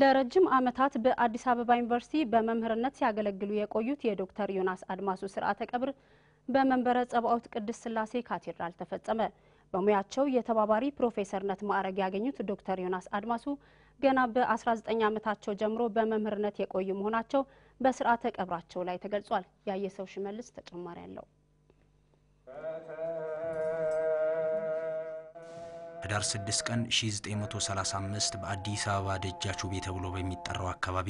ለረጅም ዓመታት በአዲስ አበባ ዩኒቨርሲቲ በመምህርነት ሲያገለግሉ የቆዩት የዶክተር ዮናስ አድማሱ ስርዓተ ቀብር በመንበረ ጸባኦት ቅድስት ስላሴ ካቴድራል ተፈጸመ። በሙያቸው የተባባሪ ፕሮፌሰርነት ማዕረግ ያገኙት ዶክተር ዮናስ አድማሱ ገና በ19 ዓመታቸው ጀምሮ በመምህርነት የቆዩ መሆናቸው በስርዓተ ቀብራቸው ላይ ተገልጿል። ያየሰው ሽመልስ ተጨማሪ አለው። ህዳር 6 ቀን 1935 በአዲስ አበባ ደጃቹቤ ተብሎ በሚጠራው አካባቢ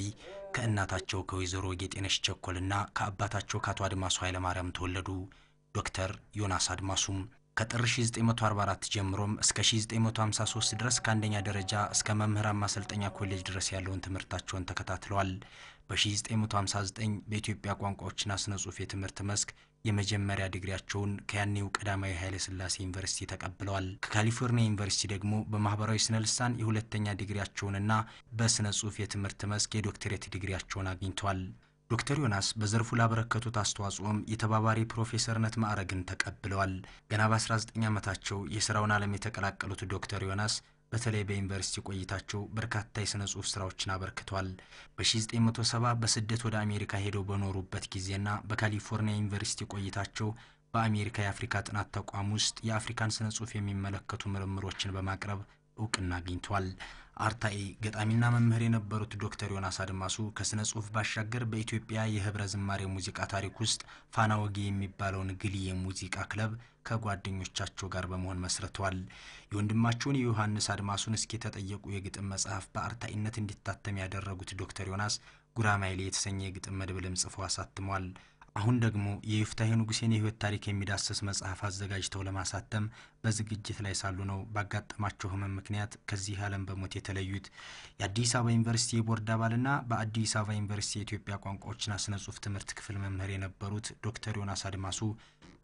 ከእናታቸው ከወይዘሮ ጌጤነሽ ቸኮልና ከአባታቸው ከአቶ አድማሱ ኃይለማርያም ተወለዱ። ዶክተር ዮናስ አድማሱም ከጥር 1944 ጀምሮም እስከ 1953 ድረስ ከአንደኛ ደረጃ እስከ መምህራን ማሰልጠኛ ኮሌጅ ድረስ ያለውን ትምህርታቸውን ተከታትለዋል። በ1959 በኢትዮጵያ ቋንቋዎችና ስነ ጽሁፍ የትምህርት መስክ የመጀመሪያ ዲግሪያቸውን ከያኔው ቀዳማዊ ኃይለ ስላሴ ዩኒቨርሲቲ ተቀብለዋል። ከካሊፎርኒያ ዩኒቨርሲቲ ደግሞ በማህበራዊ ስነ ልሳን የሁለተኛ ዲግሪያቸውንና በስነ ጽሁፍ የትምህርት መስክ የዶክትሬት ዲግሪያቸውን አግኝተዋል። ዶክተር ዮናስ በዘርፉ ላበረከቱት አስተዋጽኦም የተባባሪ ፕሮፌሰርነት ማዕረግን ተቀብለዋል። ገና በ19 ዓመታቸው የስራውን ዓለም የተቀላቀሉት ዶክተር ዮናስ በተለይ በዩኒቨርሲቲ ቆይታቸው በርካታ የሥነ ጽሑፍ ሥራዎችን አበርክተዋል። በ1970 በስደት ወደ አሜሪካ ሄደው በኖሩበት ጊዜና በካሊፎርኒያ ዩኒቨርሲቲ ቆይታቸው በአሜሪካ የአፍሪካ ጥናት ተቋም ውስጥ የአፍሪካን ሥነ ጽሑፍ የሚመለከቱ ምርምሮችን በማቅረብ እውቅና አግኝቷል። አርታኤ ገጣሚና መምህር የነበሩት ዶክተር ዮናስ አድማሱ ከሥነ ጽሑፍ ባሻገር በኢትዮጵያ የህብረ ዝማሬ ሙዚቃ ታሪክ ውስጥ ፋና ወጌ የሚባለውን ግሊ የሙዚቃ ክለብ ከጓደኞቻቸው ጋር በመሆን መስርተዋል። የወንድማቸውን የዮሐንስ አድማሱን እስኪ የተጠየቁ የግጥም መጽሐፍ በአርታኢነት እንዲታተም ያደረጉት ዶክተር ዮናስ ጉራማይሌ የተሰኘ የግጥም መድብልም ጽፎ አሳትሟል። አሁን ደግሞ የይፍታሄ ንጉሴን የህይወት ታሪክ የሚዳስስ መጽሐፍ አዘጋጅተው ለማሳተም በዝግጅት ላይ ሳሉ ነው ባጋጠማቸው ህመም ምክንያት ከዚህ ዓለም በሞት የተለዩት። የአዲስ አበባ ዩኒቨርሲቲ የቦርድ አባልና በአዲስ አበባ ዩኒቨርሲቲ የኢትዮጵያ ቋንቋዎችና ስነ ጽሁፍ ትምህርት ክፍል መምህር የነበሩት ዶክተር ዮናስ አድማሱ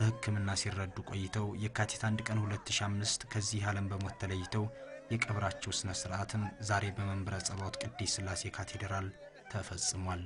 በሕክምና ሲረዱ ቆይተው የካቲት አንድ ቀን 2005 ከዚህ ዓለም በሞት ተለይተው የቀብራቸው ስነ ስርዓትም ዛሬ በመንበረ ጸባዖት ቅድስት ስላሴ ካቴድራል ተፈጽሟል።